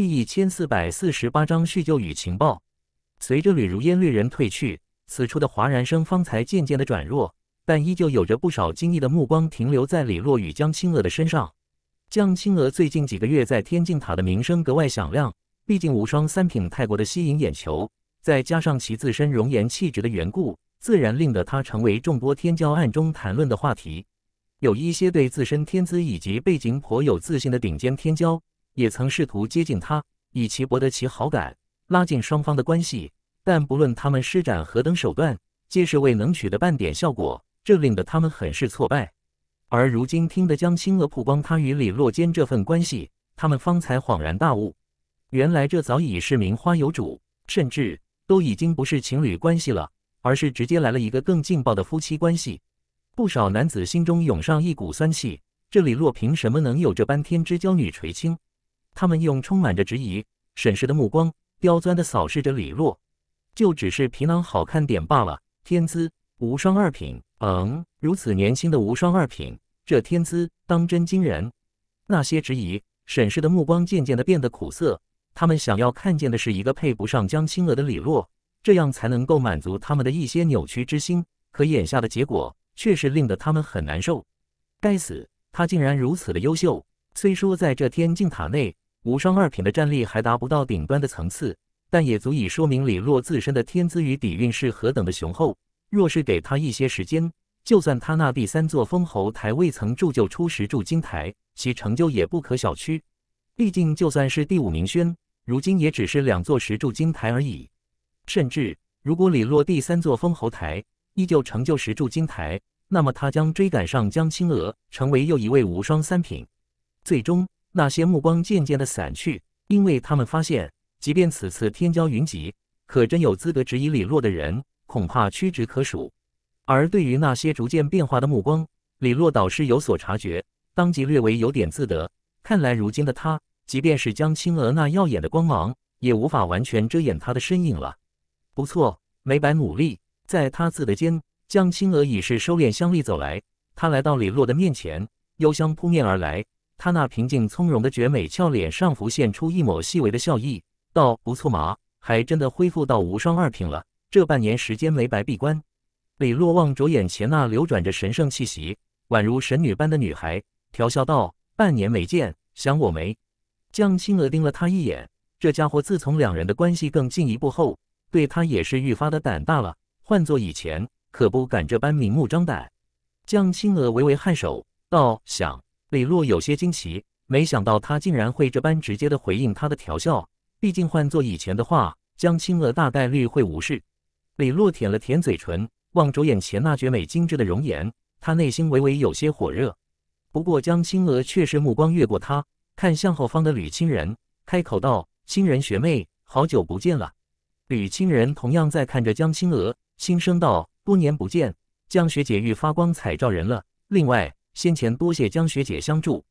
第一千四百四十八章叙旧与情报。随着吕如烟略人退去，此处的哗然声方才渐渐的转弱，但依旧有着不少惊异的目光停留在李洛与江青娥的身上。江青娥最近几个月在天境塔的名声格外响亮，毕竟无双三品太过的吸引眼球，再加上其自身容颜气质的缘故，自然令得她成为众多天骄暗中谈论的话题。有一些对自身天资以及背景颇有自信的顶尖天骄。也曾试图接近他，以期博得其好感，拉近双方的关系。但不论他们施展何等手段，皆是未能取得半点效果，这令得他们很是挫败。而如今听得江青娥曝光他与李洛间这份关系，他们方才恍然大悟，原来这早已是名花有主，甚至都已经不是情侣关系了，而是直接来了一个更劲爆的夫妻关系。不少男子心中涌上一股酸气：这李洛凭什么能有这般天之娇女垂青？他们用充满着质疑、审视的目光，刁钻地扫视着李洛，就只是皮囊好看点罢了。天资无双二品，嗯，如此年轻的无双二品，这天资当真惊人。那些质疑、审视的目光渐渐地变得苦涩。他们想要看见的是一个配不上江青娥的李洛，这样才能够满足他们的一些扭曲之心。可眼下的结果，却是令得他们很难受。该死，他竟然如此的优秀。虽说在这天境塔内。无双二品的战力还达不到顶端的层次，但也足以说明李洛自身的天资与底蕴是何等的雄厚。若是给他一些时间，就算他那第三座封侯台未曾铸就出石柱金台，其成就也不可小觑。毕竟，就算是第五名轩，如今也只是两座石柱金台而已。甚至，如果李洛第三座封侯台依旧成就石柱金台，那么他将追赶上江青娥，成为又一位无双三品，最终。那些目光渐渐的散去，因为他们发现，即便此次天骄云集，可真有资格质疑李洛的人，恐怕屈指可数。而对于那些逐渐变化的目光，李洛倒是有所察觉，当即略微有点自得。看来如今的他，即便是江青娥那耀眼的光芒，也无法完全遮掩他的身影了。不错，没白努力。在他自的间，江青娥已是收敛香力走来，她来到李洛的面前，幽香扑面而来。她那平静从容的绝美俏脸上浮现出一抹细微的笑意，道：“不错嘛，还真的恢复到无双二品了。这半年时间没白闭关。”李洛望着眼前那流转着神圣气息，宛如神女般的女孩，调笑道：“半年没见，想我没？”江青娥盯了他一眼，这家伙自从两人的关系更进一步后，对他也是愈发的胆大了。换做以前，可不敢这般明目张胆。江青娥微微颔首，道：“想。”李洛有些惊奇，没想到他竟然会这般直接的回应他的调笑。毕竟换做以前的话，江青娥大概率会无视。李洛舔了舔嘴唇，望着眼前那绝美精致的容颜，他内心微微有些火热。不过江青娥却是目光越过他，看向后方的吕青人，开口道：“亲人学妹，好久不见了。”吕青人同样在看着江青娥，轻声道：“多年不见，江学姐愈发光彩照人了。”另外。先前多谢江学姐相助。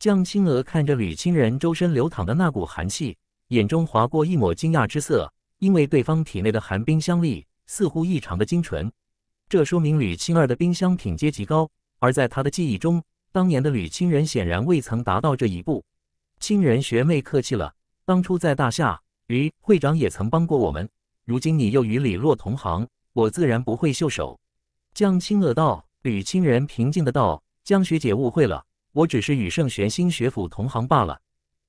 江青娥看着吕清人周身流淌的那股寒气，眼中划过一抹惊讶之色，因为对方体内的寒冰香力似乎异常的精纯，这说明吕青儿的冰香品阶极高。而在她的记忆中，当年的吕清人显然未曾达到这一步。亲人学妹客气了，当初在大夏，于会长也曾帮过我们，如今你又与李洛同行，我自然不会袖手。江青娥道，吕清人平静的道。江学姐误会了，我只是与圣玄心学府同行罢了。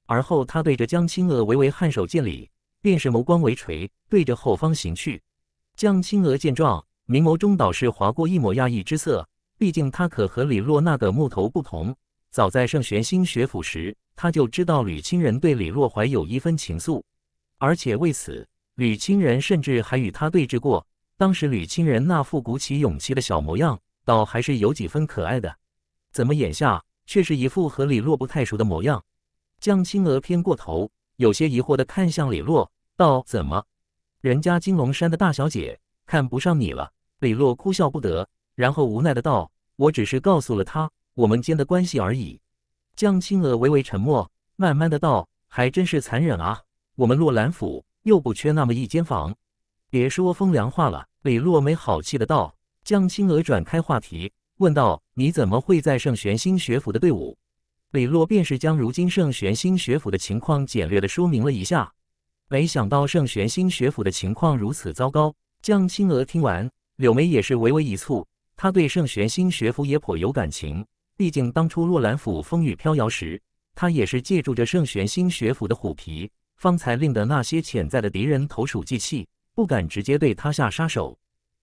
而后，他对着江青娥微微颔首见礼，便是眸光微垂，对着后方行去。江青娥见状，明眸中倒是划过一抹讶异之色。毕竟，他可和李洛那个木头不同。早在圣玄心学府时，他就知道吕清人对李洛怀有一分情愫，而且为此，吕清人甚至还与他对峙过。当时，吕清人那副鼓起勇气的小模样，倒还是有几分可爱的。怎么眼下却是一副和李洛不太熟的模样？江青娥偏过头，有些疑惑的看向李洛，道：“怎么，人家金龙山的大小姐看不上你了？”李洛哭笑不得，然后无奈的道：“我只是告诉了她我们间的关系而已。”江青娥微微沉默，慢慢的道：“还真是残忍啊，我们洛兰府又不缺那么一间房。”别说风凉话了，李洛没好气的道。江青娥转开话题。问道：“你怎么会在圣玄星学府的队伍？”李洛便是将如今圣玄星学府的情况简略的说明了一下。没想到圣玄星学府的情况如此糟糕。江青娥听完，柳眉也是微微一蹙。她对圣玄星学府也颇有感情，毕竟当初洛兰府风雨飘摇时，他也是借助着圣玄星学府的虎皮，方才令得那些潜在的敌人投鼠忌器，不敢直接对他下杀手。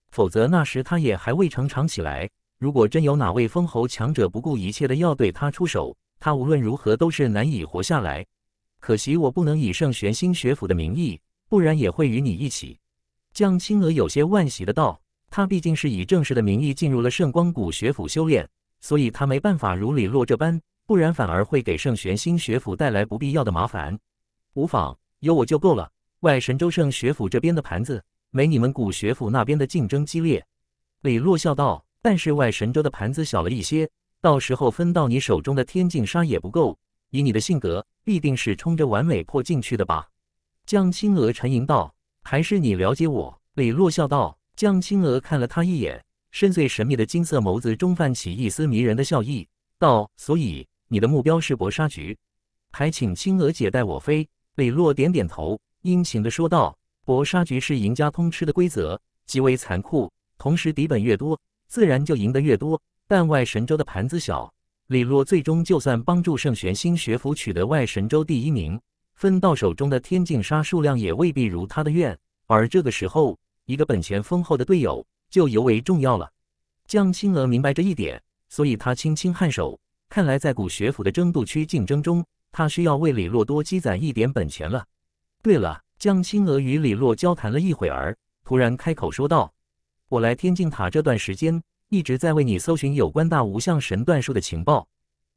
否则那时他也还未成长起来。如果真有哪位封侯强者不顾一切的要对他出手，他无论如何都是难以活下来。可惜我不能以圣玄星学府的名义，不然也会与你一起。江青娥有些万喜的道：“他毕竟是以正式的名义进入了圣光谷学府修炼，所以他没办法如李洛这般，不然反而会给圣玄星学府带来不必要的麻烦。”无妨，有我就够了。外神州圣学府这边的盘子，没你们古学府那边的竞争激烈。李洛笑道。但是外神州的盘子小了一些，到时候分到你手中的天净沙也不够。以你的性格，必定是冲着完美破进去的吧？”江青娥沉吟道。“还是你了解我。”李洛笑道。江青娥看了他一眼，深邃神秘的金色眸子中泛起一丝迷人的笑意，道：“所以你的目标是搏杀局，还请青娥姐带我飞。”李洛点点头，殷勤的说道：“搏杀局是赢家通吃的规则，极为残酷，同时底本越多。”自然就赢得越多，但外神州的盘子小，李洛最终就算帮助圣玄星学府取得外神州第一名，分到手中的天净沙数量也未必如他的愿。而这个时候，一个本钱丰厚的队友就尤为重要了。江青娥明白这一点，所以他轻轻颔首。看来在古学府的争渡区竞争中，他需要为李洛多积攒一点本钱了。对了，江青娥与李洛交谈了一会儿，突然开口说道。我来天境塔这段时间，一直在为你搜寻有关大无相神断术的情报。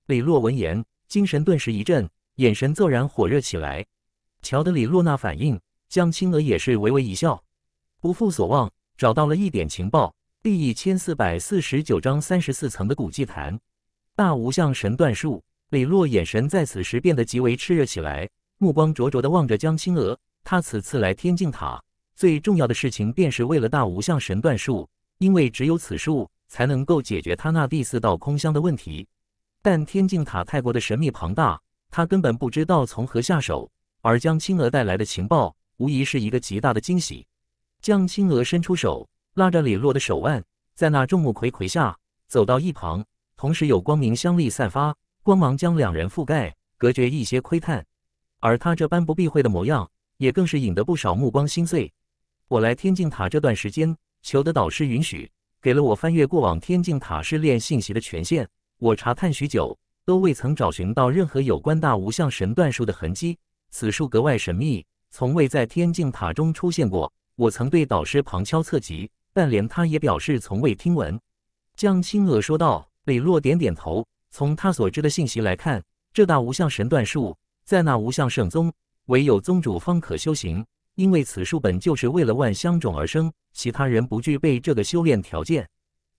李洛闻言，精神顿时一震，眼神骤然火热起来。瞧得李洛那反应，江青娥也是微微一笑，不负所望，找到了一点情报。第一千四百四十九章三十四层的古祭坛，大无相神断术。李洛眼神在此时变得极为炽热起来，目光灼灼地望着江青娥。他此次来天境塔。最重要的事情便是为了大无相神断术，因为只有此术才能够解决他那第四道空箱的问题。但天境塔太过的神秘庞大，他根本不知道从何下手。而江青娥带来的情报无疑是一个极大的惊喜。江青娥伸出手，拉着李洛的手腕，在那众目睽睽下走到一旁，同时有光明香力散发光芒将两人覆盖，隔绝一些窥探。而他这般不避讳的模样，也更是引得不少目光心碎。我来天境塔这段时间，求得导师允许，给了我翻阅过往天境塔试炼信息的权限。我查探许久，都未曾找寻到任何有关大无相神断术的痕迹。此术格外神秘，从未在天境塔中出现过。我曾对导师旁敲侧击，但连他也表示从未听闻。江青娥说道。李洛点点头。从他所知的信息来看，这大无相神断术在那无相圣宗，唯有宗主方可修行。因为此术本就是为了万香种而生，其他人不具备这个修炼条件。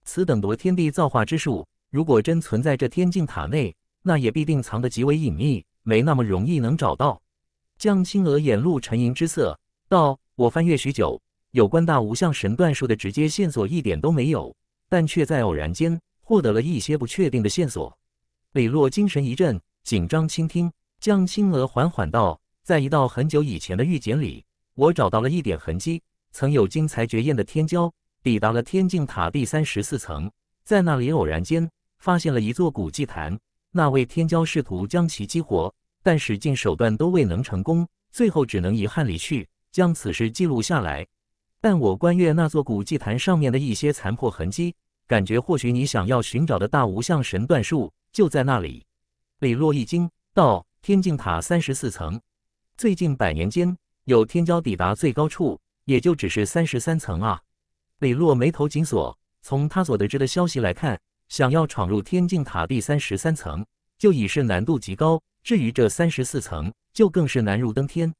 此等夺天地造化之术，如果真存在这天境塔内，那也必定藏得极为隐秘，没那么容易能找到。江青娥眼露沉吟之色，道：“我翻阅许久，有关大无相神断术的直接线索一点都没有，但却在偶然间获得了一些不确定的线索。”李洛精神一振，紧张倾听。江青娥缓缓道：“在一道很久以前的玉简里。”我找到了一点痕迹，曾有惊才绝艳的天骄抵达了天境塔第三十四层，在那里偶然间发现了一座古祭坛。那位天骄试图将其激活，但使尽手段都未能成功，最后只能遗憾离去，将此事记录下来。但我观阅那座古祭坛上面的一些残破痕迹，感觉或许你想要寻找的大无相神断术就在那里。李洛一惊道：“天境塔三十四层，最近百年间。”有天骄抵达最高处，也就只是三十三层啊。李洛眉头紧锁，从他所得知的消息来看，想要闯入天境塔第三十三层，就已是难度极高。至于这三十四层，就更是难如登天。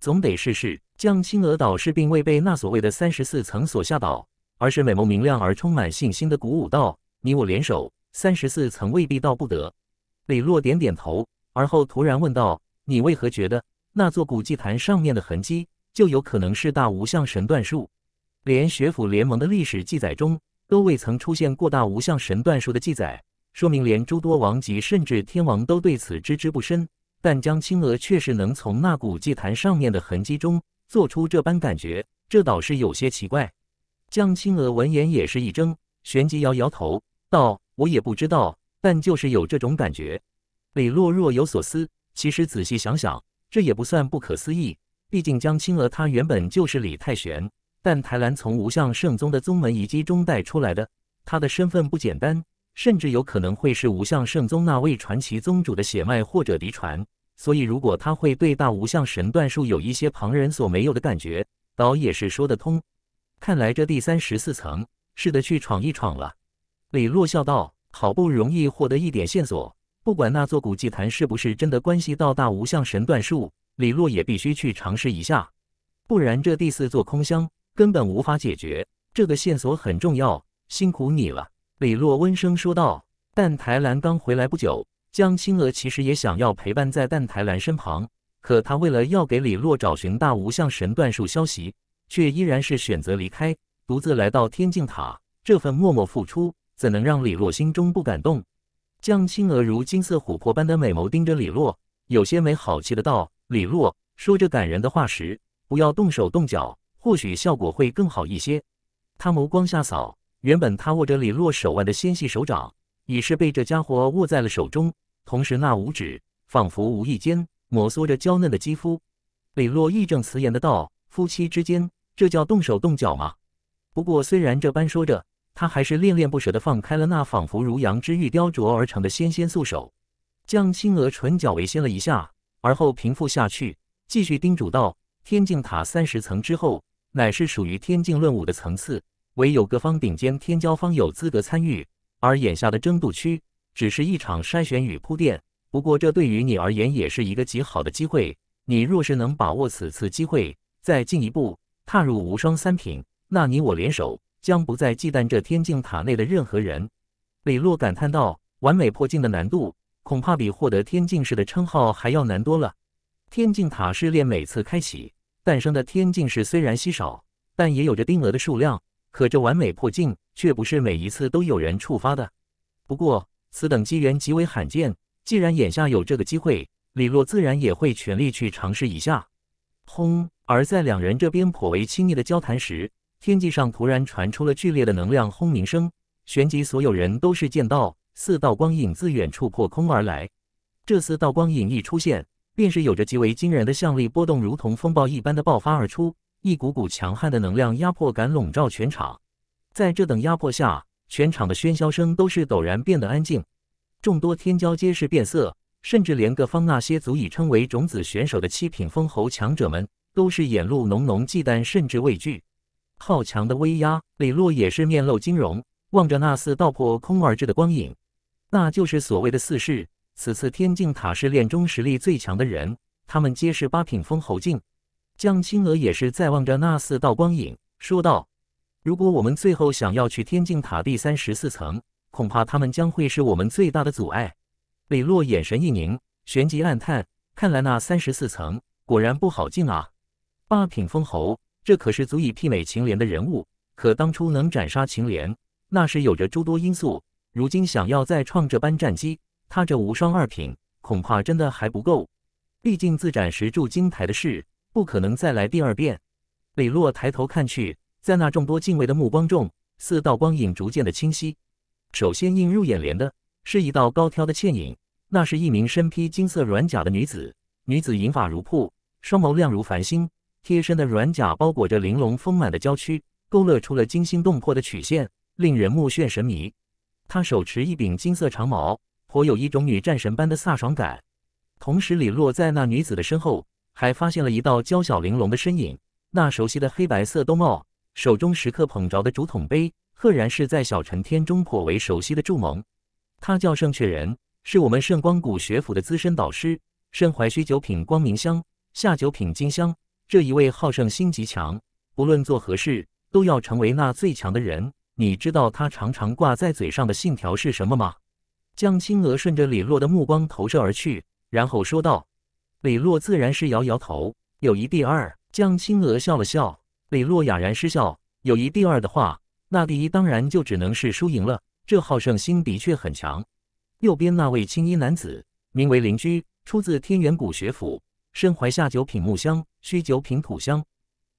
总得试试。将青娥岛是并未被那所谓的三十四层所吓倒，而是美眸明亮而充满信心的鼓舞道：“你我联手，三十四层未必到不得。”李洛点点头，而后突然问道：“你为何觉得？”那座古祭坛上面的痕迹，就有可能是大无相神断术。连学府联盟的历史记载中都未曾出现过大无相神断术的记载，说明连诸多王及甚至天王都对此知之不深。但江青娥却是能从那古祭坛上面的痕迹中做出这般感觉，这倒是有些奇怪。江青娥闻言也是一怔，旋即摇摇头道：“我也不知道，但就是有这种感觉。”李洛若有所思，其实仔细想想。这也不算不可思议，毕竟江青娥她原本就是李太玄，但台兰从无相圣宗的宗门遗迹中带出来的，她的身份不简单，甚至有可能会是无相圣宗那位传奇宗主的血脉或者嫡传，所以如果他会对大无相神断术有一些旁人所没有的感觉，倒也是说得通。看来这第三十四层是得去闯一闯了，李洛笑道，好不容易获得一点线索。不管那座古祭坛是不是真的关系到大无相神断术，李洛也必须去尝试一下，不然这第四座空箱根本无法解决。这个线索很重要，辛苦你了。”李洛温声说道。但台兰刚回来不久，江青娥其实也想要陪伴在但台兰身旁，可他为了要给李洛找寻大无相神断术消息，却依然是选择离开，独自来到天境塔。这份默默付出，怎能让李洛心中不感动？江青娥如金色琥珀般的美眸盯着李洛，有些没好气的道：“李洛，说着感人的话时，不要动手动脚，或许效果会更好一些。”他眸光下扫，原本他握着李洛手腕的纤细手掌，已是被这家伙握在了手中，同时那五指仿佛无意间摩挲着娇嫩的肌肤。李洛义正词严的道：“夫妻之间，这叫动手动脚吗？”不过虽然这般说着。他还是恋恋不舍地放开了那仿佛如羊脂玉雕琢而成的纤纤素手，将青娥唇角微掀了一下，而后平复下去，继续叮嘱道：“天境塔三十层之后，乃是属于天境论武的层次，唯有各方顶尖天骄方有资格参与。而眼下的争渡区只是一场筛选与铺垫，不过这对于你而言也是一个极好的机会。你若是能把握此次机会，再进一步踏入无双三品，那你我联手。”将不再忌惮这天境塔内的任何人，李洛感叹道：“完美破境的难度，恐怕比获得天境士的称号还要难多了。”天境塔试炼每次开启，诞生的天境士虽然稀少，但也有着定额的数量。可这完美破境却不是每一次都有人触发的。不过此等机缘极为罕见，既然眼下有这个机会，李洛自然也会全力去尝试一下。轰！而在两人这边颇为亲密的交谈时，天际上突然传出了剧烈的能量轰鸣声，旋即所有人都是见到四道光影自远处破空而来。这四道光影一出现，便是有着极为惊人的向力波动，如同风暴一般的爆发而出，一股股强悍的能量压迫感笼罩全场。在这等压迫下，全场的喧嚣声都是陡然变得安静。众多天骄皆是变色，甚至连各方那些足以称为种子选手的七品封侯强者们，都是眼露浓浓忌惮，甚至畏惧。好强的威压，李洛也是面露惊容，望着那四道破空而至的光影，那就是所谓的四世。此次天境塔试炼中实力最强的人，他们皆是八品封侯境。江青娥也是在望着那四道光影，说道：“如果我们最后想要去天境塔第三十四层，恐怕他们将会是我们最大的阻碍。”李洛眼神一凝，旋即暗叹：“看来那三十四层果然不好进啊，八品封侯。”这可是足以媲美秦莲的人物，可当初能斩杀秦莲，那是有着诸多因素。如今想要再创这般战绩，他这无双二品恐怕真的还不够。毕竟自斩石柱金台的事，不可能再来第二遍。李洛抬头看去，在那众多敬畏的目光中，四道光影逐渐的清晰。首先映入眼帘的，是一道高挑的倩影，那是一名身披金色软甲的女子。女子银发如瀑，双眸亮如繁星。贴身的软甲包裹着玲珑丰满的娇躯，勾勒出了惊心动魄的曲线，令人目眩神迷。他手持一柄金色长矛，颇有一种女战神般的飒爽感。同时，李洛在那女子的身后还发现了一道娇小玲珑的身影。那熟悉的黑白色兜帽，手中时刻捧着的竹筒杯，赫然是在小尘天中颇为熟悉的祝盟。他叫圣雀人，是我们圣光谷学府的资深导师，身怀虚九品光明香，下九品金香。这一位好胜心极强，不论做何事都要成为那最强的人。你知道他常常挂在嘴上的信条是什么吗？江青娥顺着李洛的目光投射而去，然后说道：“李洛自然是摇摇头。友谊第二。”江青娥笑了笑，李洛哑然失笑：“友谊第二的话，那第一当然就只能是输赢了。这好胜心的确很强。”右边那位青衣男子名为林居，出自天元谷学府，身怀下九品木香。需九品土香，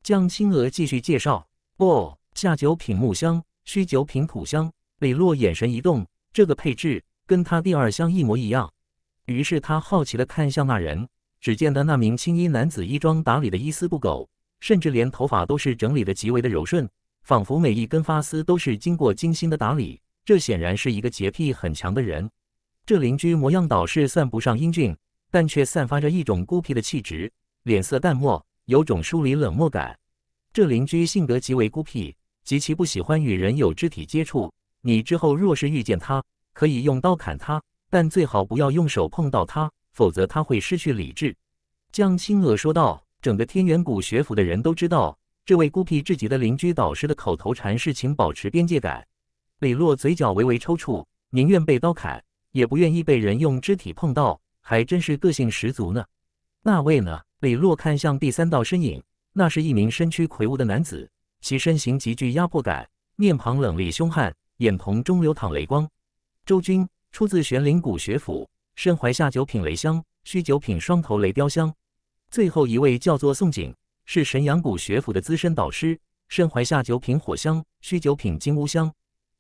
江青娥继续介绍。哦，下九品木香，需九品土香。李洛眼神一动，这个配置跟他第二箱一模一样。于是他好奇的看向那人，只见得那名青衣男子衣装打理的一丝不苟，甚至连头发都是整理的极为的柔顺，仿佛每一根发丝都是经过精心的打理。这显然是一个洁癖很强的人。这邻居模样倒是算不上英俊，但却散发着一种孤僻的气质。脸色淡漠，有种疏离冷漠感。这邻居性格极为孤僻，极其不喜欢与人有肢体接触。你之后若是遇见他，可以用刀砍他，但最好不要用手碰到他，否则他会失去理智。江青娥说道：“整个天元谷学府的人都知道，这位孤僻至极的邻居导师的口头禅是‘请保持边界感’。”李洛嘴角微微抽搐，宁愿被刀砍，也不愿意被人用肢体碰到，还真是个性十足呢。那位呢？李洛看向第三道身影，那是一名身躯魁梧的男子，其身形极具压迫感，面庞冷厉凶悍，眼瞳中流淌雷光。周军出自玄灵谷学府，身怀下九品雷香，需九品双头雷雕香。最后一位叫做宋景，是神阳谷学府的资深导师，身怀下九品火香，需九品金乌香。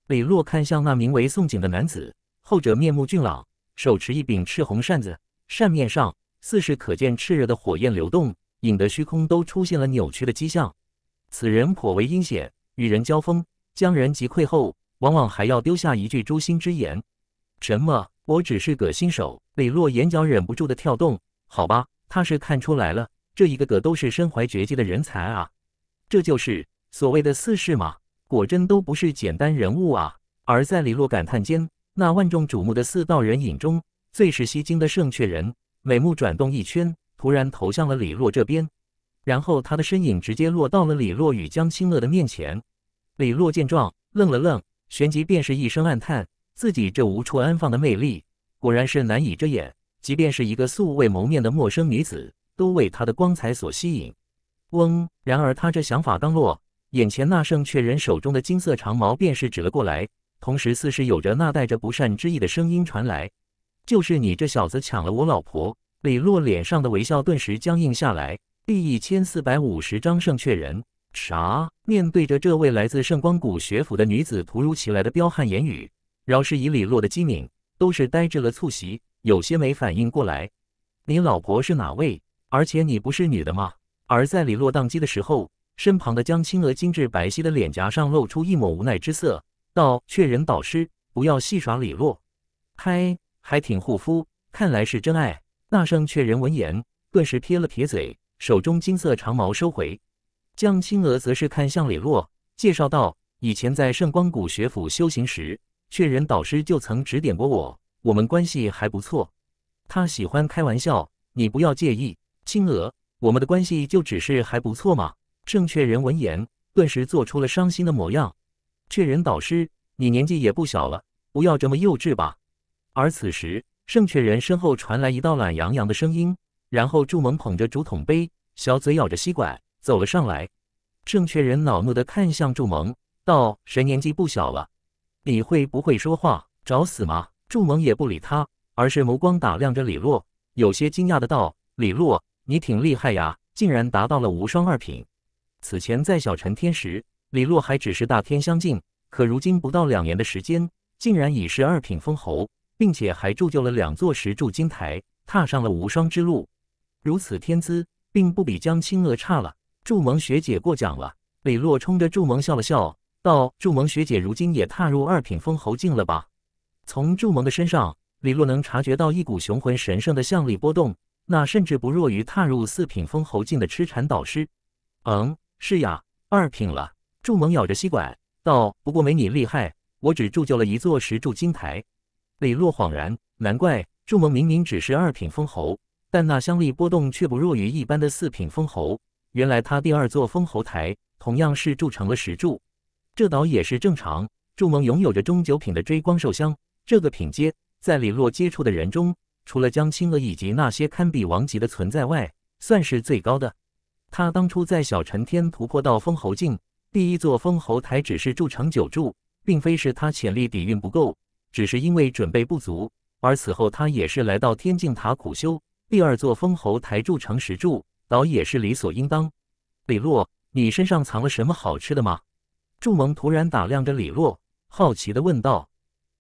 李洛看向那名为宋景的男子，后者面目俊朗，手持一柄赤红扇子，扇面上。四世可见炽热的火焰流动，引得虚空都出现了扭曲的迹象。此人颇为阴险，与人交锋将人击溃后，往往还要丢下一句诛心之言：“什么？我只是个新手。”李洛眼角忍不住的跳动。好吧，他是看出来了，这一个个都是身怀绝技的人才啊！这就是所谓的四世吗？果真都不是简单人物啊！而在李洛感叹间，那万众瞩目的四道人影中，最是吸睛的圣阙人。美目转动一圈，突然投向了李洛这边，然后他的身影直接落到了李洛与江清乐的面前。李洛见状，愣了愣，旋即便是一声暗叹：自己这无处安放的魅力，果然是难以遮掩，即便是一个素未谋面的陌生女子，都为她的光彩所吸引。嗡！然而他这想法刚落，眼前那圣雀人手中的金色长矛便是指了过来，同时似是有着那带着不善之意的声音传来。就是你这小子抢了我老婆！李洛脸上的微笑顿时僵硬下来。第一千四百五十章圣雀人啥？面对着这位来自圣光谷学府的女子突如其来的彪悍言语，饶是以李洛的机敏，都是呆滞了促膝，有些没反应过来。你老婆是哪位？而且你不是女的吗？而在李洛宕机的时候，身旁的江青娥精致白皙的脸颊上露出一抹无奈之色，道：“确人导师，不要戏耍李洛。”嗨。还挺护肤，看来是真爱。那圣却人闻言，顿时撇了撇嘴，手中金色长矛收回。江青娥则是看向李洛，介绍道：“以前在圣光谷学府修行时，却人导师就曾指点过我，我们关系还不错。他喜欢开玩笑，你不要介意。”青娥，我们的关系就只是还不错嘛。圣却人闻言，顿时做出了伤心的模样。却人导师，你年纪也不小了，不要这么幼稚吧。而此时，圣雀人身后传来一道懒洋洋的声音，然后祝蒙捧着竹筒杯，小嘴咬着吸管走了上来。圣雀人恼怒的看向祝蒙，道：“谁年纪不小了，你会不会说话，找死吗？”祝蒙也不理他，而是眸光打量着李洛，有些惊讶的道：“李洛，你挺厉害呀，竟然达到了无双二品。此前在小陈天时，李洛还只是大天相境，可如今不到两年的时间，竟然已是二品封侯。”并且还铸就了两座石柱金台，踏上了无双之路。如此天资，并不比江青娥差了。祝萌学姐过奖了。李洛冲着祝萌笑了笑，道：“祝萌学姐，如今也踏入二品封侯境了吧？”从祝萌的身上，李洛能察觉到一股雄浑神圣的象力波动，那甚至不弱于踏入四品封侯境的痴缠导师。嗯，是呀，二品了。祝萌咬着吸管道：“不过没你厉害，我只铸就了一座石柱金台。”李洛恍然，难怪祝蒙明明只是二品封侯，但那香力波动却不弱于一般的四品封侯。原来他第二座封侯台同样是铸成了石柱，这倒也是正常。祝蒙拥有着中九品的追光兽香，这个品阶在李洛接触的人中，除了江青娥以及那些堪比王级的存在外，算是最高的。他当初在小尘天突破到封侯境，第一座封侯台只是铸成九柱，并非是他潜力底蕴不够。只是因为准备不足，而此后他也是来到天镜塔苦修。第二座封侯台筑成石柱，倒也是理所应当。李洛，你身上藏了什么好吃的吗？祝蒙突然打量着李洛，好奇地问道。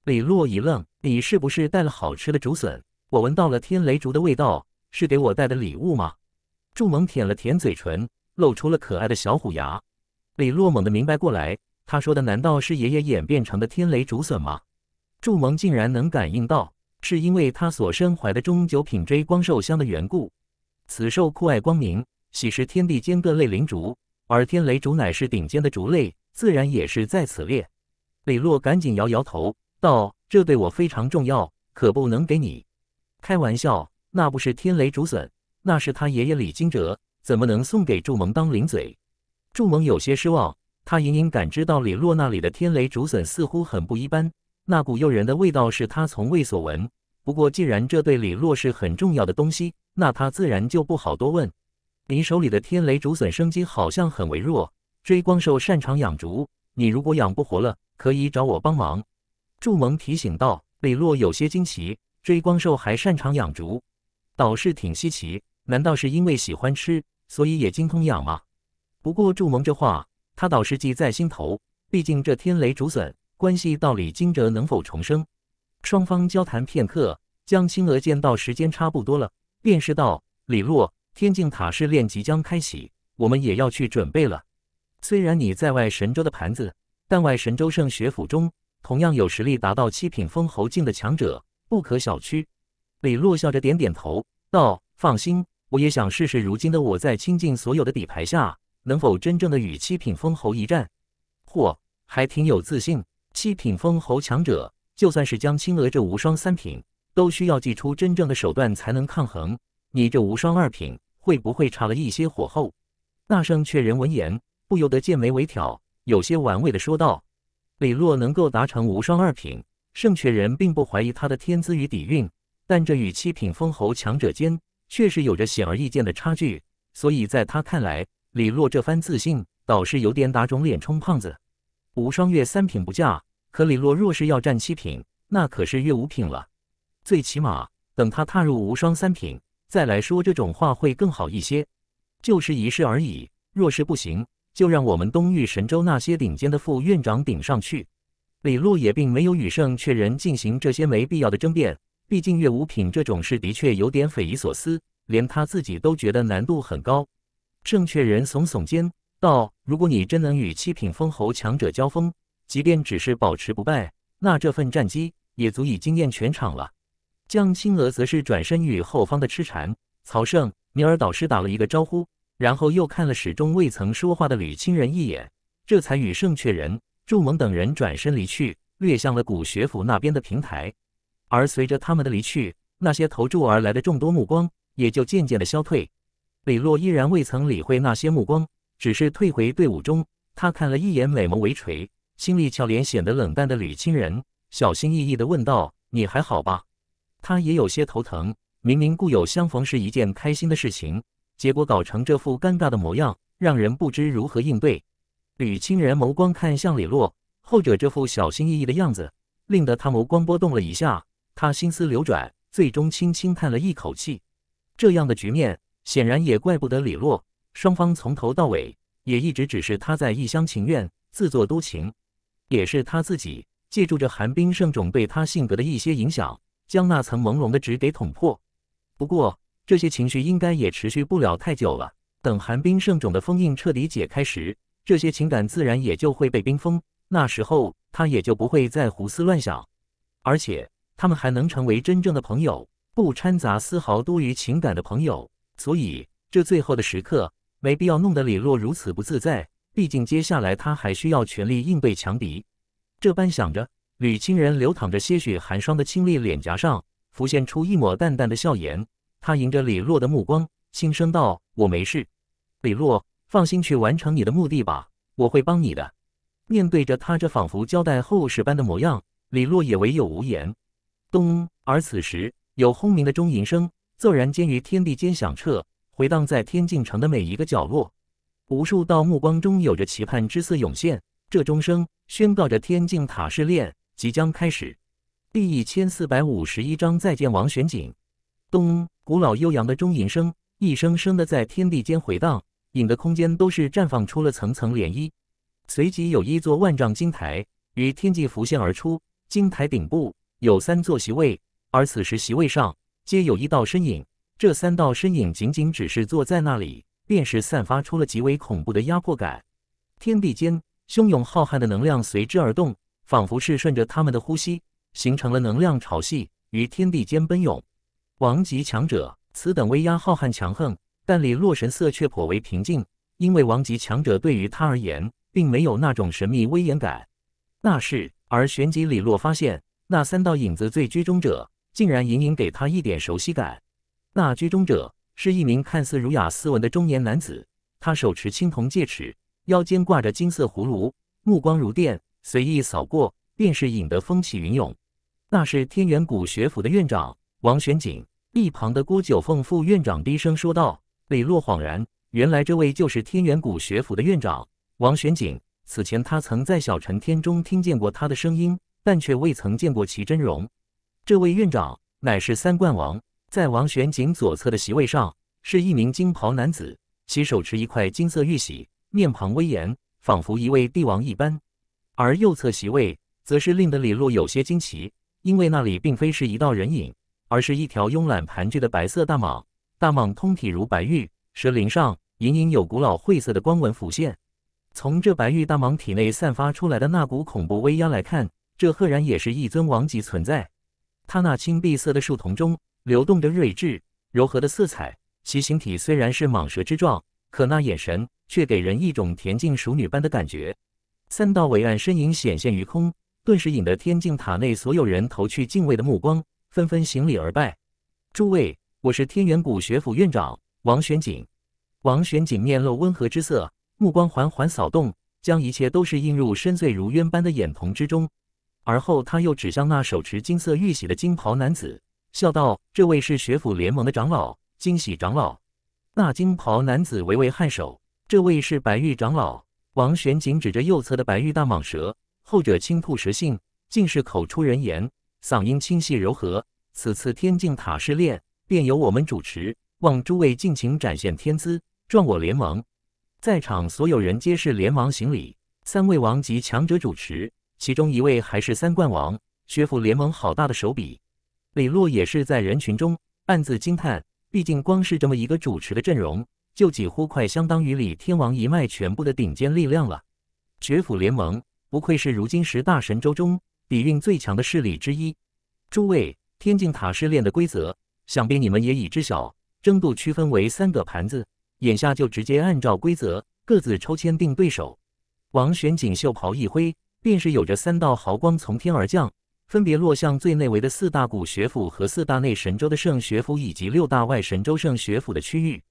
李洛一愣，你是不是带了好吃的竹笋？我闻到了天雷竹的味道，是给我带的礼物吗？祝蒙舔了舔嘴唇，露出了可爱的小虎牙。李洛猛地明白过来，他说的难道是爷爷演变成的天雷竹笋吗？祝蒙竟然能感应到，是因为他所身怀的中九品追光兽香的缘故。此兽酷爱光明，喜食天地间各类灵竹，而天雷竹乃是顶尖的竹类，自然也是在此列。李洛赶紧摇摇头，道：“这对我非常重要，可不能给你。”开玩笑，那不是天雷竹笋，那是他爷爷李金哲，怎么能送给祝蒙当灵嘴？祝蒙有些失望，他隐隐感知到李洛那里的天雷竹笋似乎很不一般。那股诱人的味道是他从未所闻。不过，既然这对李洛是很重要的东西，那他自然就不好多问。你手里的天雷竹笋生机好像很微弱。追光兽擅长养竹，你如果养不活了，可以找我帮忙。祝蒙提醒道。李洛有些惊奇，追光兽还擅长养竹，倒是挺稀奇。难道是因为喜欢吃，所以也精通养吗？不过祝蒙这话，他倒是记在心头。毕竟这天雷竹笋。关系到李惊蛰能否重生，双方交谈片刻，江青娥见到时间差不多了，便是道：“李洛，天境塔试炼即将开启，我们也要去准备了。虽然你在外神州的盘子，但外神州圣学府中同样有实力达到七品封侯境的强者，不可小觑。”李洛笑着点点头，道：“放心，我也想试试，如今的我在倾尽所有的底牌下，能否真正的与七品封侯一战？嚯，还挺有自信。”七品封侯强者，就算是江青娥这无双三品，都需要祭出真正的手段才能抗衡。你这无双二品，会不会差了一些火候？那圣却人闻言，不由得剑眉微挑，有些玩味的说道：“李洛能够达成无双二品，圣却人并不怀疑他的天资与底蕴，但这与七品封侯强者间，确实有着显而易见的差距。所以在他看来，李洛这番自信，倒是有点打肿脸充胖子。”无双月三品不嫁，可李洛若是要占七品，那可是月五品了。最起码等他踏入无双三品，再来说这种话会更好一些。就是一试而已，若是不行，就让我们东域神州那些顶尖的副院长顶上去。李洛也并没有与圣确人进行这些没必要的争辩，毕竟月五品这种事的确有点匪夷所思，连他自己都觉得难度很高。圣确人耸耸肩。道：“如果你真能与七品封侯强者交锋，即便只是保持不败，那这份战绩也足以惊艳全场了。”江青娥则是转身与后方的痴缠、曹胜、尼尔导师打了一个招呼，然后又看了始终未曾说话的吕清人一眼，这才与圣雀人、祝蒙等人转身离去，掠向了古学府那边的平台。而随着他们的离去，那些投注而来的众多目光也就渐渐的消退。李洛依然未曾理会那些目光。只是退回队伍中，他看了一眼美眸微垂、心丽俏脸显得冷淡的吕清人，小心翼翼地问道：“你还好吧？”他也有些头疼，明明故友相逢是一件开心的事情，结果搞成这副尴尬的模样，让人不知如何应对。吕清人眸光看向李洛，后者这副小心翼翼的样子，令得他眸光波动了一下。他心思流转，最终轻轻叹了一口气。这样的局面，显然也怪不得李洛。双方从头到尾也一直只是他在一厢情愿、自作多情，也是他自己借助着寒冰圣种对他性格的一些影响，将那层朦胧的纸给捅破。不过这些情绪应该也持续不了太久了。等寒冰圣种的封印彻底解开时，这些情感自然也就会被冰封。那时候他也就不会再胡思乱想，而且他们还能成为真正的朋友，不掺杂丝毫多余情感的朋友。所以这最后的时刻。没必要弄得李洛如此不自在，毕竟接下来他还需要全力应对强敌。这般想着，吕清人流淌着些许寒霜的清冽脸颊上浮现出一抹淡淡的笑颜，他迎着李洛的目光，轻声道：“我没事，李洛，放心去完成你的目的吧，我会帮你的。”面对着他这仿佛交代后事般的模样，李洛也唯有无言。咚！而此时，有轰鸣的钟吟声骤然间于天地间响彻。回荡在天境城的每一个角落，无数道目光中有着期盼之色涌现。这钟声宣告着天境塔试炼即将开始。第一千四百五十一章再见王玄景。咚！古老悠扬的钟吟声一声声的在天地间回荡，引得空间都是绽放出了层层涟漪。随即有一座万丈金台于天际浮现而出，金台顶部有三座席位，而此时席位上皆有一道身影。这三道身影仅仅只是坐在那里，便是散发出了极为恐怖的压迫感。天地间汹涌浩瀚的能量随之而动，仿佛是顺着他们的呼吸形成了能量潮汐，于天地间奔涌。王级强者，此等威压浩瀚强横，但李洛神色却颇为平静，因为王级强者对于他而言，并没有那种神秘威严感。那是而旋即，李洛发现那三道影子最居中者，竟然隐隐给他一点熟悉感。那居中者是一名看似儒雅斯文的中年男子，他手持青铜戒尺，腰间挂着金色葫芦，目光如电，随意扫过便是引得风起云涌。那是天元古学府的院长王玄景。一旁的郭九凤副院长低声说道：“李洛恍然，原来这位就是天元古学府的院长王玄景。此前他曾在小陈天中听见过他的声音，但却未曾见过其真容。这位院长乃是三冠王。”在王玄景左侧的席位上是一名金袍男子，其手持一块金色玉玺，面庞威严，仿佛一位帝王一般。而右侧席位则是令得李洛有些惊奇，因为那里并非是一道人影，而是一条慵懒盘踞的白色大蟒。大蟒通体如白玉，蛇鳞上隐隐有古老晦涩的光纹浮现。从这白玉大蟒体内散发出来的那股恐怖威压来看，这赫然也是一尊王级存在。他那青碧色的树瞳中。流动的睿智，柔和的色彩，其形体虽然是蟒蛇之状，可那眼神却给人一种恬静淑女般的感觉。三道伟岸身影显现于空，顿时引得天境塔内所有人投去敬畏的目光，纷纷行礼而拜。诸位，我是天元古学府院长王玄景。王玄景面露温和之色，目光缓缓扫动，将一切都是映入深邃如渊般的眼瞳之中。而后，他又指向那手持金色玉玺的金袍男子。笑道：“这位是学府联盟的长老，惊喜长老。”那金袍男子微微颔首：“这位是白玉长老。”王玄景指着右侧的白玉大蟒蛇，后者轻吐舌信，竟是口出人言，嗓音清晰柔和。此次天境塔试炼便由我们主持，望诸位尽情展现天资，壮我联盟。在场所有人皆是连忙行礼。三位王及强者主持，其中一位还是三冠王。学府联盟好大的手笔！李洛也是在人群中暗自惊叹，毕竟光是这么一个主持的阵容，就几乎快相当于李天王一脉全部的顶尖力量了。绝府联盟不愧是如今十大神州中底蕴最强的势力之一。诸位，天境塔试炼的规则想必你们也已知晓，争度区分为三个盘子，眼下就直接按照规则各自抽签定对手。王玄锦袖袍一挥，便是有着三道豪光从天而降。分别落向最内围的四大古学府和四大内神州的圣学府，以及六大外神州圣学府的区域。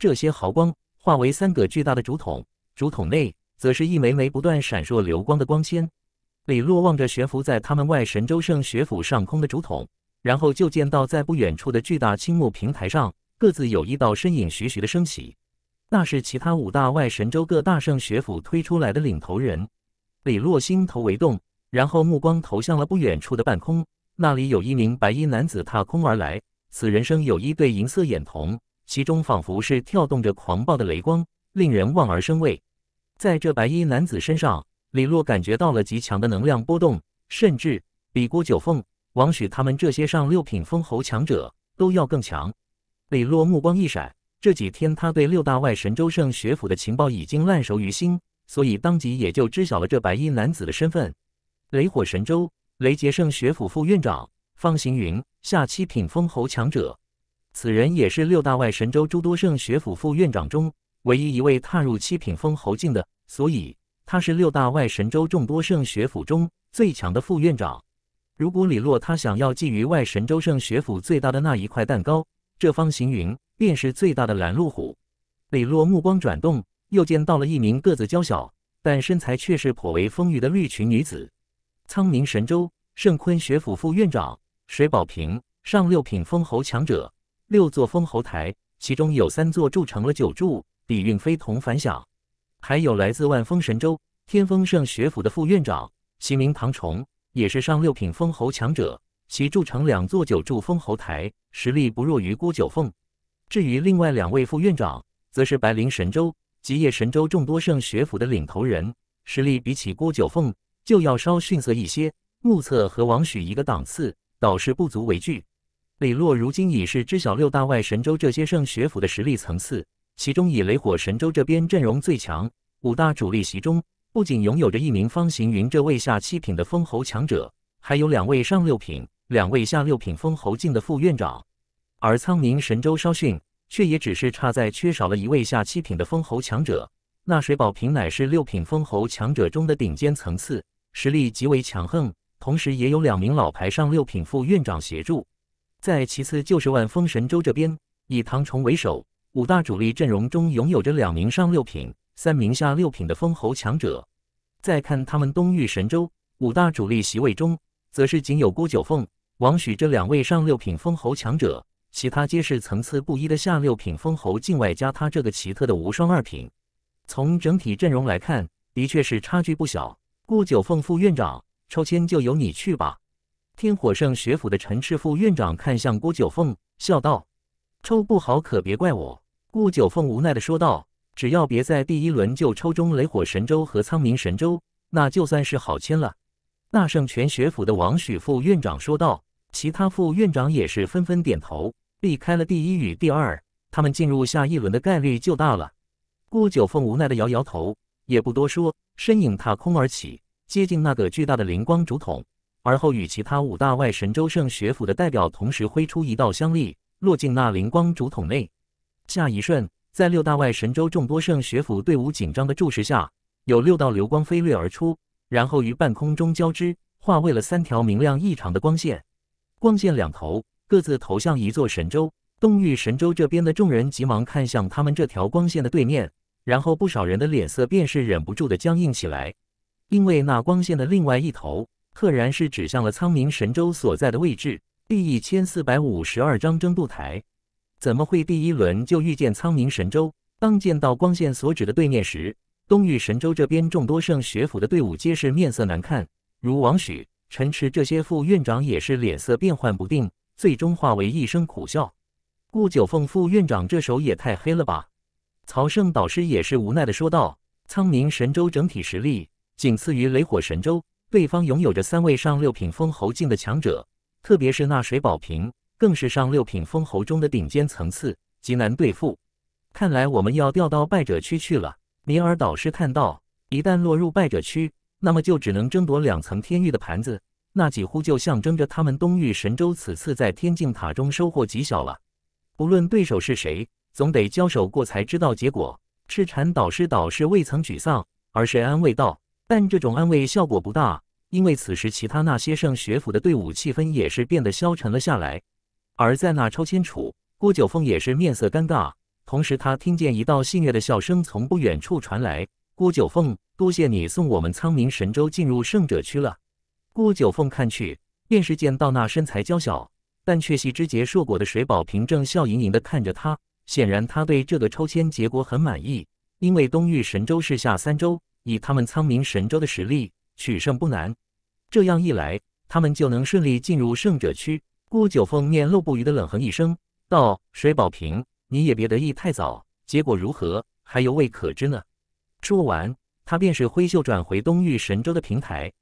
这些毫光化为三个巨大的竹筒，竹筒内则是一枚枚不断闪烁流光的光纤。李洛望着悬浮在他们外神州圣学府上空的竹筒，然后就见到在不远处的巨大青木平台上，各自有一道身影徐徐的升起。那是其他五大外神州各大圣学府推出来的领头人。李洛心头微动。然后目光投向了不远处的半空，那里有一名白衣男子踏空而来。此人生有一对银色眼瞳，其中仿佛是跳动着狂暴的雷光，令人望而生畏。在这白衣男子身上，李洛感觉到了极强的能量波动，甚至比郭九凤、王许他们这些上六品封侯强者都要更强。李洛目光一闪，这几天他对六大外神州圣学府的情报已经烂熟于心，所以当即也就知晓了这白衣男子的身份。雷火神州雷杰圣学府副院长方行云，下七品封侯强者。此人也是六大外神州诸多圣学府副院长中唯一一位踏入七品封侯境的，所以他是六大外神州众多圣学府中最强的副院长。如果李洛他想要觊觎外神州圣学府最大的那一块蛋糕，这方行云便是最大的拦路虎。李洛目光转动，又见到了一名个子娇小，但身材却是颇为丰腴的绿裙女子。苍明神州圣坤学府副院长水宝平，上六品封侯强者，六座封侯台，其中有三座铸成了九柱，底蕴非同凡响。还有来自万峰神州天峰圣学府的副院长其名唐崇，也是上六品封侯强者，其铸成两座九柱封侯台，实力不弱于郭九凤。至于另外两位副院长，则是白灵神州、极夜神州众多圣学府的领头人，实力比起郭九凤。就要稍逊色一些，目测和王许一个档次，倒是不足为惧。李洛如今已是知晓六大外神州这些圣学府的实力层次，其中以雷火神州这边阵容最强，五大主力席中不仅拥有着一名方行云这位下七品的封侯强者，还有两位上六品、两位下六品封侯境的副院长。而苍冥神州稍逊，却也只是差在缺少了一位下七品的封侯强者。那水宝瓶乃是六品封侯强者中的顶尖层次。实力极为强横，同时也有两名老牌上六品副院长协助。再其次就是万峰神州这边，以唐崇为首，五大主力阵容中拥有着两名上六品、三名下六品的封侯强者。再看他们东域神州五大主力席位中，则是仅有郭九凤、王许这两位上六品封侯强者，其他皆是层次不一的下六品封侯。境外加他这个奇特的无双二品，从整体阵容来看，的确是差距不小。顾九凤副院长抽签就由你去吧。天火圣学府的陈赤副院长看向顾九凤，笑道：“抽不好可别怪我。”顾九凤无奈的说道：“只要别在第一轮就抽中雷火神舟和苍冥神舟，那就算是好签了。”那圣泉学府的王许副院长说道，其他副院长也是纷纷点头。避开了第一与第二，他们进入下一轮的概率就大了。顾九凤无奈的摇摇头。也不多说，身影踏空而起，接近那个巨大的灵光竹筒，而后与其他五大外神州圣学府的代表同时挥出一道香力，落进那灵光竹筒内。下一瞬，在六大外神州众多圣学府队伍紧张的注视下，有六道流光飞掠而出，然后于半空中交织，化为了三条明亮异常的光线。光线两头各自投向一座神州，东域神州这边的众人急忙看向他们这条光线的对面。然后，不少人的脸色便是忍不住的僵硬起来，因为那光线的另外一头，赫然是指向了苍冥神州所在的位置。第一千四百五十二章争渡台，怎么会第一轮就遇见苍冥神州？当见到光线所指的对面时，东域神州这边众多圣学府的队伍皆是面色难看，如王许、陈池这些副院长也是脸色变幻不定，最终化为一声苦笑。顾九凤副院长这手也太黑了吧！曹胜导师也是无奈的说道：“苍冥神州整体实力仅次于雷火神州，对方拥有着三位上六品封侯境的强者，特别是那水宝瓶，更是上六品封侯中的顶尖层次，极难对付。看来我们要掉到败者区去了。”米尔导师叹道：“一旦落入败者区，那么就只能争夺两层天域的盘子，那几乎就象征着他们东域神州此次在天境塔中收获极小了。不论对手是谁。”总得交手过才知道结果。赤禅导师倒是未曾沮丧，而是安慰道：“但这种安慰效果不大，因为此时其他那些圣学府的队伍气氛也是变得消沉了下来。”而在那抽签处，郭九凤也是面色尴尬。同时，他听见一道戏谑的笑声从不远处传来：“郭九凤，多谢你送我们苍冥神州进入圣者区了。”郭九凤看去，便是见到那身材娇小，但却细枝节硕果的水宝瓶正笑盈盈地看着他。显然，他对这个抽签结果很满意，因为东域神州是下三州，以他们苍冥神州的实力，取胜不难。这样一来，他们就能顺利进入胜者区。郭九凤面露不愉的冷哼一声，道：“水宝瓶，你也别得意太早，结果如何，还犹未可知呢。”说完，他便是挥袖转回东域神州的平台。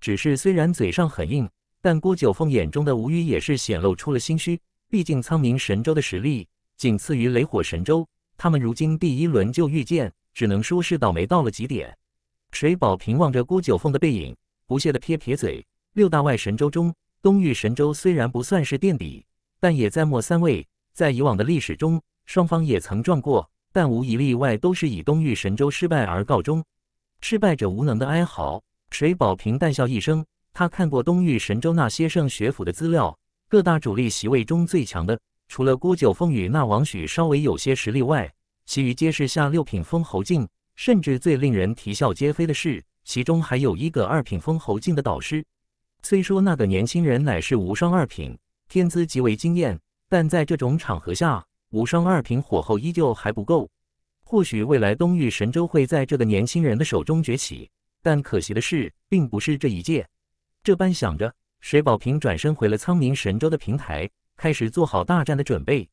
只是虽然嘴上很硬，但郭九凤眼中的无语也是显露出了心虚，毕竟苍冥神州的实力。仅次于雷火神州，他们如今第一轮就遇见，只能说是倒霉到了极点。水宝平望着郭九凤的背影，不屑的撇撇嘴。六大外神州中，东域神州虽然不算是垫底，但也在末三位。在以往的历史中，双方也曾撞过，但无一例外都是以东域神州失败而告终。失败者无能的哀嚎。水宝平淡笑一声，他看过东域神州那些圣学府的资料，各大主力席位中最强的。除了孤九凤与那王许稍微有些实力外，其余皆是下六品封侯境，甚至最令人啼笑皆非的是，其中还有一个二品封侯境的导师。虽说那个年轻人乃是无双二品，天资极为惊艳，但在这种场合下，无双二品火候依旧还不够。或许未来东域神州会在这个年轻人的手中崛起，但可惜的是，并不是这一届。这般想着，水宝瓶转身回了苍冥神州的平台。开始做好大战的准备。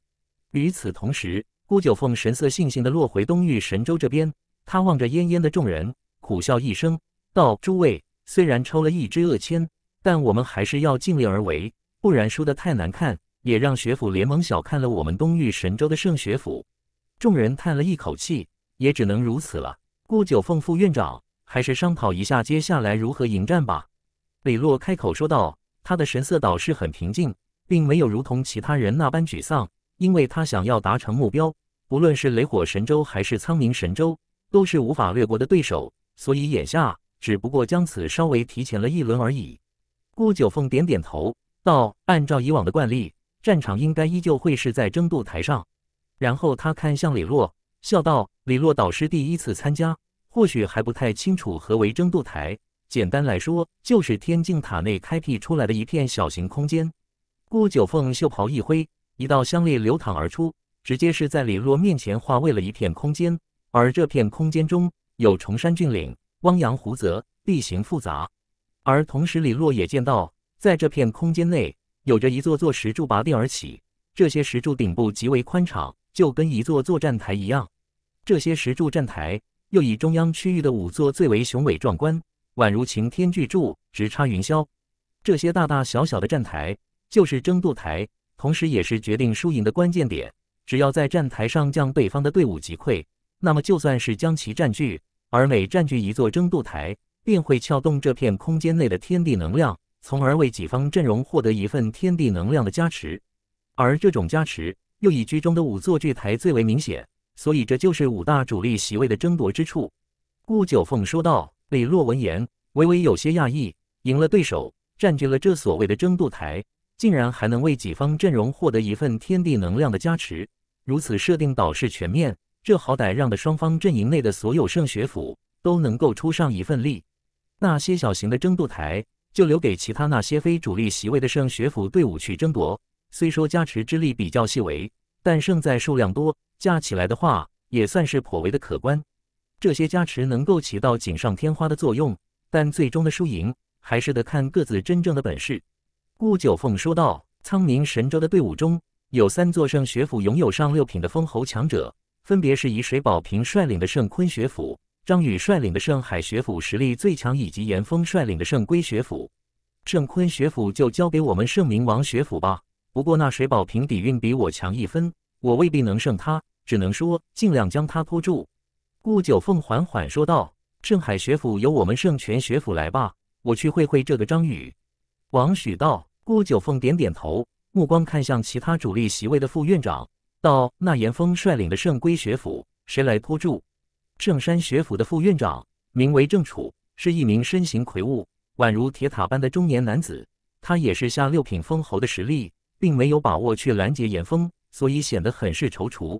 与此同时，顾九凤神色悻悻地落回东域神州这边。他望着奄奄的众人，苦笑一声，道：“诸位，虽然抽了一支恶签，但我们还是要尽力而为，不然输得太难看，也让学府联盟小看了我们东域神州的圣学府。”众人叹了一口气，也只能如此了。顾九凤副院长，还是商讨一下接下来如何迎战吧。”李洛开口说道，他的神色倒是很平静。并没有如同其他人那般沮丧，因为他想要达成目标，不论是雷火神州还是苍冥神州，都是无法掠过的对手，所以眼下只不过将此稍微提前了一轮而已。顾九凤点点头道：“按照以往的惯例，战场应该依旧会是在争渡台上。”然后他看向李洛，笑道：“李洛导师第一次参加，或许还不太清楚何为争渡台。简单来说，就是天境塔内开辟出来的一片小型空间。”顾九凤袖袍一挥，一道香力流淌而出，直接是在李洛面前化为了一片空间。而这片空间中有崇山峻岭、汪洋湖泽，地形复杂。而同时，李洛也见到，在这片空间内有着一座座石柱拔地而起，这些石柱顶部极为宽敞，就跟一座座站台一样。这些石柱站台又以中央区域的五座最为雄伟壮观，宛如擎天巨柱直插云霄。这些大大小小的站台。就是争渡台，同时也是决定输赢的关键点。只要在站台上将对方的队伍击溃，那么就算是将其占据，而每占据一座争渡台，便会撬动这片空间内的天地能量，从而为己方阵容获得一份天地能量的加持。而这种加持又以居中的五座巨台最为明显，所以这就是五大主力席位的争夺之处。顾九凤说道。李洛闻言，微微有些讶异：赢了对手，占据了这所谓的争渡台。竟然还能为己方阵容获得一份天地能量的加持，如此设定倒是全面。这好歹让的双方阵营内的所有圣学府都能够出上一份力。那些小型的争渡台就留给其他那些非主力席位的圣学府队伍去争夺。虽说加持之力比较细微，但胜在数量多，加起来的话也算是颇为的可观。这些加持能够起到锦上添花的作用，但最终的输赢还是得看各自真正的本事。顾九凤说道：“苍明神州的队伍中有三座圣学府拥有上六品的封侯强者，分别是以水宝瓶率领的圣坤学府、张宇率领的圣海学府，实力最强，以及严峰率领的圣归学府。圣坤学府就交给我们圣明王学府吧。不过那水宝瓶底蕴比我强一分，我未必能胜他，只能说尽量将他拖住。”顾九凤缓缓说道：“圣海学府由我们圣泉学府来吧，我去会会这个张宇。”王许道。郭九凤点点头，目光看向其他主力席位的副院长，道：“那严峰率领的圣规学府，谁来拖住？”圣山学府的副院长名为郑楚，是一名身形魁梧、宛如铁塔般的中年男子。他也是下六品封侯的实力，并没有把握去拦截严峰，所以显得很是踌躇。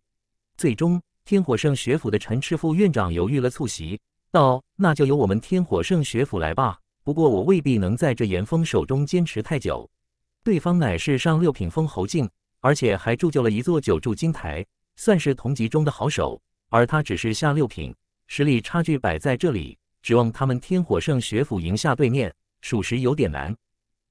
最终，天火圣学府的陈赤副院长犹豫了，促席道：“那就由我们天火圣学府来吧。不过，我未必能在这严峰手中坚持太久。”对方乃是上六品封侯境，而且还铸就了一座九柱金台，算是同级中的好手。而他只是下六品，实力差距摆在这里，指望他们天火圣学府赢下对面，属实有点难。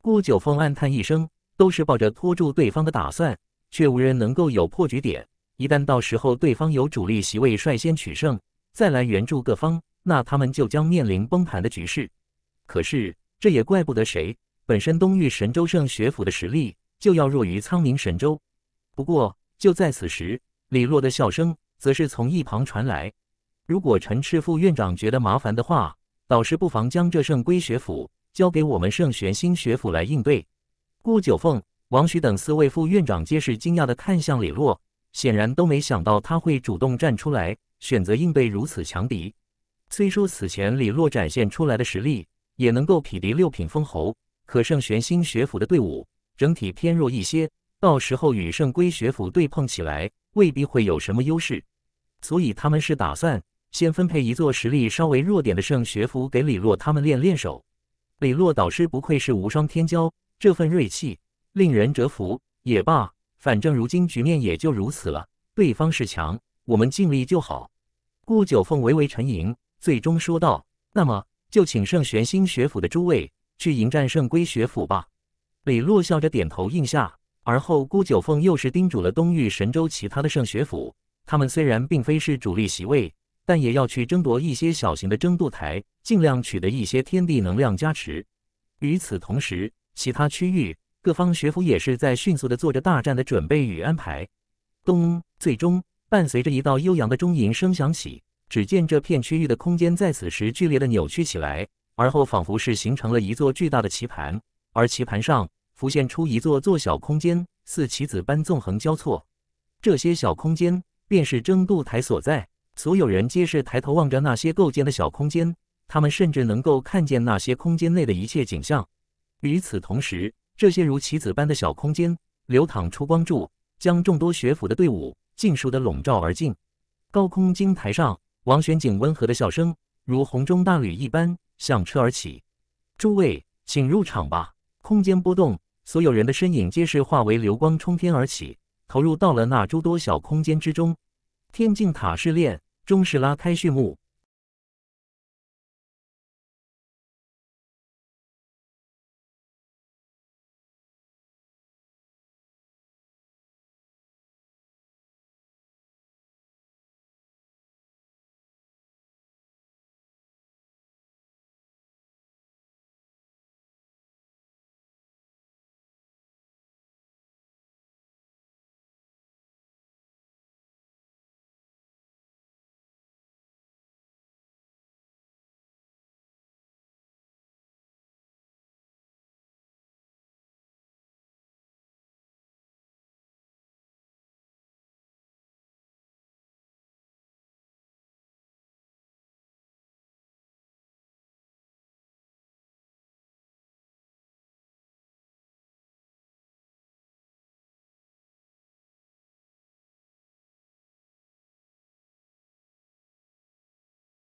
顾九峰暗叹一声，都是抱着拖住对方的打算，却无人能够有破局点。一旦到时候对方有主力席位率先取胜，再来援助各方，那他们就将面临崩盘的局势。可是这也怪不得谁。本身东域神州圣学府的实力就要弱于苍冥神州，不过就在此时，李洛的笑声则是从一旁传来。如果陈赤副院长觉得麻烦的话，导师不妨将这圣规学府交给我们圣玄新学府来应对。顾九凤、王许等四位副院长皆是惊讶的看向李洛，显然都没想到他会主动站出来，选择应对如此强敌。虽说此前李洛展现出来的实力也能够匹敌六品封侯。可圣玄星学府的队伍整体偏弱一些，到时候与圣归学府对碰起来，未必会有什么优势。所以他们是打算先分配一座实力稍微弱点的圣学府给李洛他们练练手。李洛导师不愧是无双天骄，这份锐气令人折服。也罢，反正如今局面也就如此了。对方是强，我们尽力就好。顾九凤微微沉吟，最终说道：“那么就请圣玄星学府的诸位。”去迎战圣归学府吧！李洛笑着点头应下，而后孤九凤又是叮嘱了东域神州其他的圣学府，他们虽然并非是主力席位，但也要去争夺一些小型的争渡台，尽量取得一些天地能量加持。与此同时，其他区域各方学府也是在迅速的做着大战的准备与安排。咚！最终，伴随着一道悠扬的钟吟声响起，只见这片区域的空间在此时剧烈的扭曲起来。而后，仿佛是形成了一座巨大的棋盘，而棋盘上浮现出一座座小空间，似棋子般纵横交错。这些小空间便是争渡台所在。所有人皆是抬头望着那些构建的小空间，他们甚至能够看见那些空间内的一切景象。与此同时，这些如棋子般的小空间流淌出光柱，将众多学府的队伍尽数的笼罩而尽。高空金台上，王玄景温和的笑声如洪钟大吕一般。向车而起，诸位请入场吧。空间波动，所有人的身影皆是化为流光冲天而起，投入到了那诸多小空间之中。天境塔试炼终是拉开序幕。